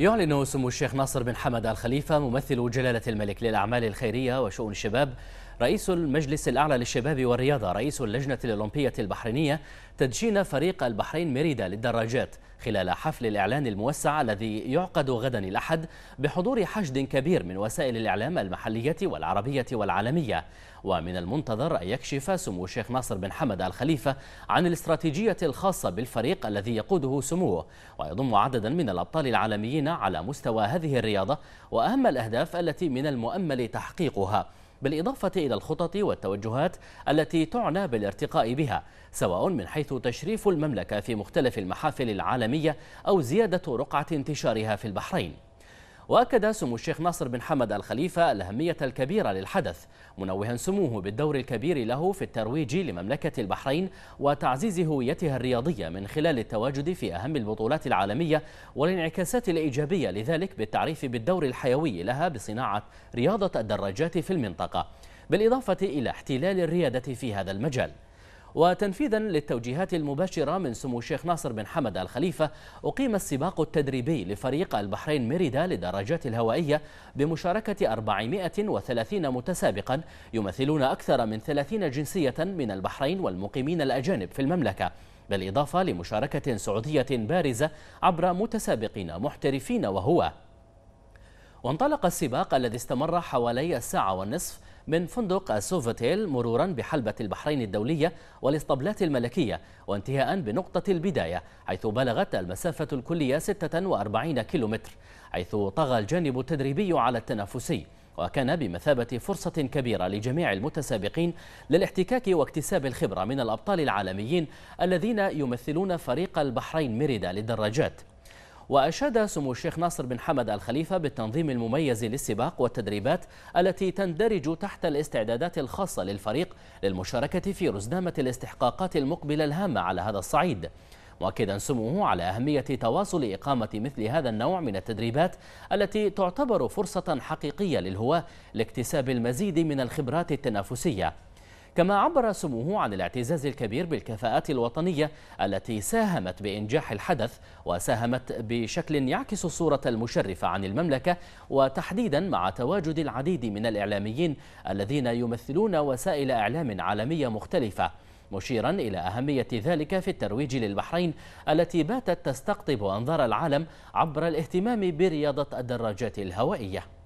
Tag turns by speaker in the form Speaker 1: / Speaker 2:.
Speaker 1: يعلن سمو الشيخ ناصر بن حمد الخليفة ممثل جلالة الملك للأعمال الخيرية وشؤون الشباب رئيس المجلس الأعلى للشباب والرياضة رئيس اللجنة الأولمبية البحرينية تدشين فريق البحرين ميريدا للدراجات خلال حفل الإعلان الموسع الذي يعقد غدا الأحد بحضور حشد كبير من وسائل الإعلام المحلية والعربية والعالمية ومن المنتظر أن يكشف سمو الشيخ ناصر بن حمد الخليفة عن الاستراتيجية الخاصة بالفريق الذي يقوده سموه ويضم عددا من الأبطال العالميين على مستوى هذه الرياضة وأهم الأهداف التي من المؤمل تحقيقها بالإضافة إلى الخطط والتوجهات التي تعنى بالارتقاء بها سواء من حيث تشريف المملكة في مختلف المحافل العالمية أو زيادة رقعة انتشارها في البحرين وأكد سمو الشيخ ناصر بن حمد الخليفة الأهمية الكبيرة للحدث منوها سموه بالدور الكبير له في الترويج لمملكة البحرين وتعزيز هويتها الرياضية من خلال التواجد في أهم البطولات العالمية والانعكاسات الإيجابية لذلك بالتعريف بالدور الحيوي لها بصناعة رياضة الدراجات في المنطقة بالإضافة إلى احتلال الريادة في هذا المجال وتنفيذا للتوجيهات المباشرة من سمو الشيخ ناصر بن حمد الخليفة أقيم السباق التدريبي لفريق البحرين ميريدا للدراجات الهوائية بمشاركة 430 متسابقا يمثلون أكثر من 30 جنسية من البحرين والمقيمين الأجانب في المملكة بالإضافة لمشاركة سعودية بارزة عبر متسابقين محترفين وهو وانطلق السباق الذي استمر حوالي الساعة والنصف من فندق السوفوتيل مرورا بحلبة البحرين الدولية والإسطبلات الملكية وانتهاء بنقطة البداية حيث بلغت المسافة الكلية 46 كيلومتر حيث طغى الجانب التدريبي على التنافسي وكان بمثابة فرصة كبيرة لجميع المتسابقين للاحتكاك واكتساب الخبرة من الأبطال العالميين الذين يمثلون فريق البحرين ميريدا للدراجات وأشاد سمو الشيخ ناصر بن حمد الخليفة بالتنظيم المميز للسباق والتدريبات التي تندرج تحت الاستعدادات الخاصة للفريق للمشاركة في رزنامة الاستحقاقات المقبلة الهامة على هذا الصعيد مؤكدا سموه على أهمية تواصل إقامة مثل هذا النوع من التدريبات التي تعتبر فرصة حقيقية للهواة لاكتساب المزيد من الخبرات التنافسية كما عبر سموه عن الاعتزاز الكبير بالكفاءات الوطنية التي ساهمت بإنجاح الحدث وساهمت بشكل يعكس الصورة المشرفة عن المملكة وتحديدا مع تواجد العديد من الإعلاميين الذين يمثلون وسائل إعلام عالمية مختلفة مشيرا إلى أهمية ذلك في الترويج للبحرين التي باتت تستقطب أنظار العالم عبر الاهتمام برياضة الدراجات الهوائية